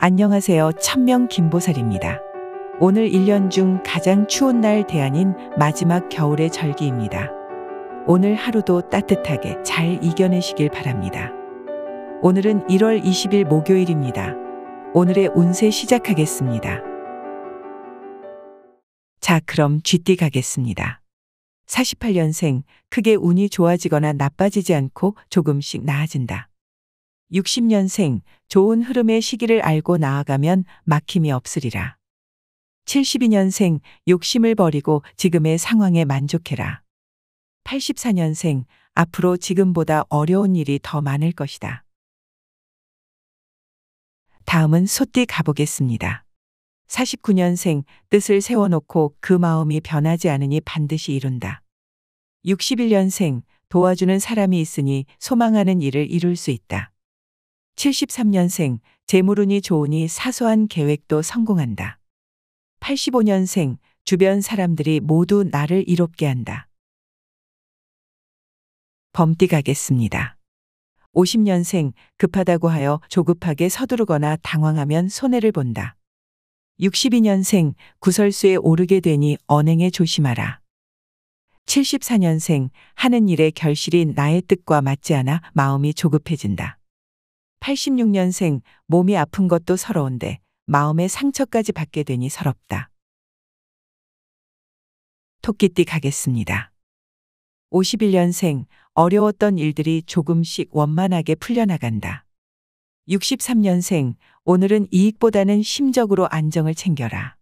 안녕하세요. 천명 김보살입니다. 오늘 1년 중 가장 추운 날 대안인 마지막 겨울의 절기입니다. 오늘 하루도 따뜻하게 잘 이겨내시길 바랍니다. 오늘은 1월 20일 목요일입니다. 오늘의 운세 시작하겠습니다. 자, 그럼 쥐띠 가겠습니다. 48년생, 크게 운이 좋아지거나 나빠지지 않고 조금씩 나아진다. 60년생 좋은 흐름의 시기를 알고 나아가면 막힘이 없으리라. 72년생 욕심을 버리고 지금의 상황에 만족해라. 84년생 앞으로 지금보다 어려운 일이 더 많을 것이다. 다음은 소띠 가보겠습니다. 49년생 뜻을 세워놓고 그 마음이 변하지 않으니 반드시 이룬다. 61년생 도와주는 사람이 있으니 소망하는 일을 이룰 수 있다. 73년생 재물운이 좋으니 사소한 계획도 성공한다. 85년생 주변 사람들이 모두 나를 이롭게 한다. 범띠가겠습니다. 50년생 급하다고 하여 조급하게 서두르거나 당황하면 손해를 본다. 62년생 구설수에 오르게 되니 언행에 조심하라. 74년생 하는 일의 결실이 나의 뜻과 맞지 않아 마음이 조급해진다. 86년생 몸이 아픈 것도 서러운데 마음의 상처까지 받게 되니 서럽다. 토끼띠 가겠습니다. 51년생 어려웠던 일들이 조금씩 원만하게 풀려나간다. 63년생 오늘은 이익보다는 심적으로 안정을 챙겨라.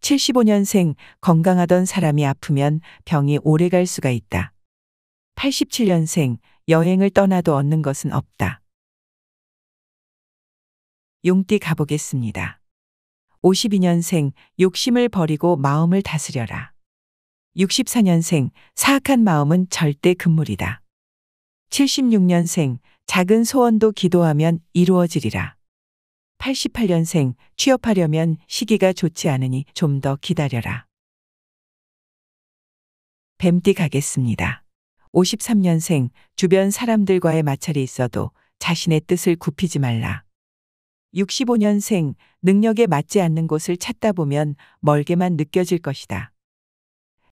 75년생 건강하던 사람이 아프면 병이 오래 갈 수가 있다. 87년생 여행을 떠나도 얻는 것은 없다. 용띠 가보겠습니다. 52년생 욕심을 버리고 마음을 다스려라. 64년생 사악한 마음은 절대 금물이다. 76년생 작은 소원도 기도하면 이루어지리라. 88년생 취업하려면 시기가 좋지 않으니 좀 더 기다려라. 뱀띠 가겠습니다. 53년생 주변 사람들과의 마찰이 있어도 자신의 뜻을 굽히지 말라. 65년생 능력에 맞지 않는 곳을 찾다 보면 멀게만 느껴질 것이다.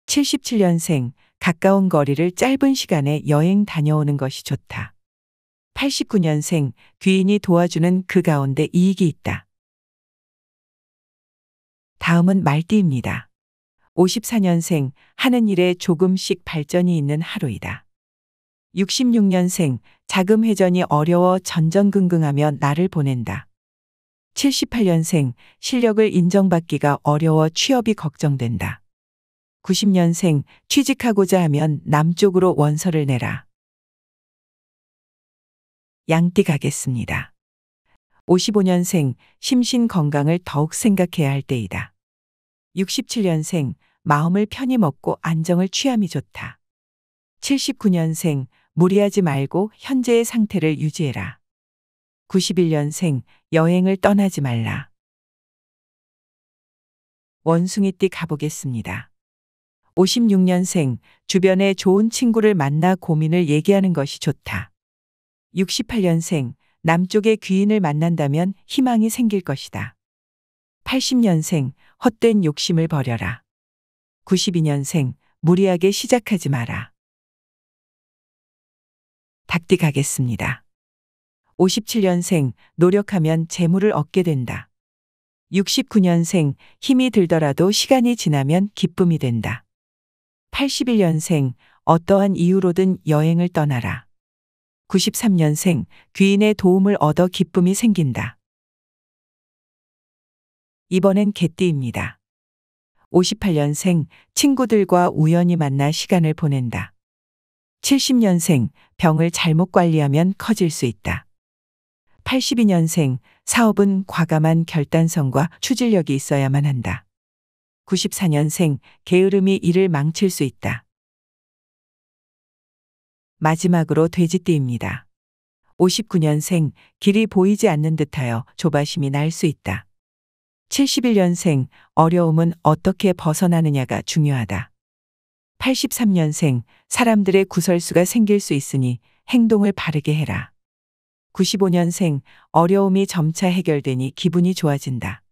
77년생 가까운 거리를 짧은 시간에 여행 다녀오는 것이 좋다. 89년생 귀인이 도와주는 그 가운데 이익이 있다. 다음은 말띠입니다. 54년생 하는 일에 조금씩 발전이 있는 하루이다. 66년생 자금 회전이 어려워 전전긍긍하며 나를 보낸다. 78년생 실력을 인정받기가 어려워 취업이 걱정된다. 90년생 취직하고자 하면 남쪽으로 원서를 내라. 양띠 가겠습니다. 55년생 심신 건강을 더욱 생각해야 할 때이다. 67년생 마음을 편히 먹고 안정을 취함이 좋다. 79년생 무리하지 말고 현재의 상태를 유지해라. 91년생 여행을 떠나지 말라. 원숭이띠 가보겠습니다. 56년생 주변에 좋은 친구를 만나 고민을 얘기하는 것이 좋다. 68년생 남쪽의 귀인을 만난다면 희망이 생길 것이다. 80년생 헛된 욕심을 버려라. 92년생 무리하게 시작하지 마라. 닭띠 가겠습니다. 57년생 노력하면 재물을 얻게 된다. 69년생 힘이 들더라도 시간이 지나면 기쁨이 된다. 81년생 어떠한 이유로든 여행을 떠나라. 93년생 귀인의 도움을 얻어 기쁨이 생긴다. 이번엔 개띠입니다. 58년생 친구들과 우연히 만나 시간을 보낸다. 70년생 병을 잘못 관리하면 커질 수 있다. 82년생 사업은 과감한 결단성과 추진력이 있어야만 한다. 94년생 게으름이 이를 망칠 수 있다. 마지막으로 돼지띠입니다. 59년생 길이 보이지 않는 듯하여 조바심이 날 수 있다. 71년생 어려움은 어떻게 벗어나느냐가 중요하다. 83년생 사람들의 구설수가 생길 수 있으니 행동을 바르게 해라. 9 5년생 어려움이 점차 해결되니 기분이 좋아진다.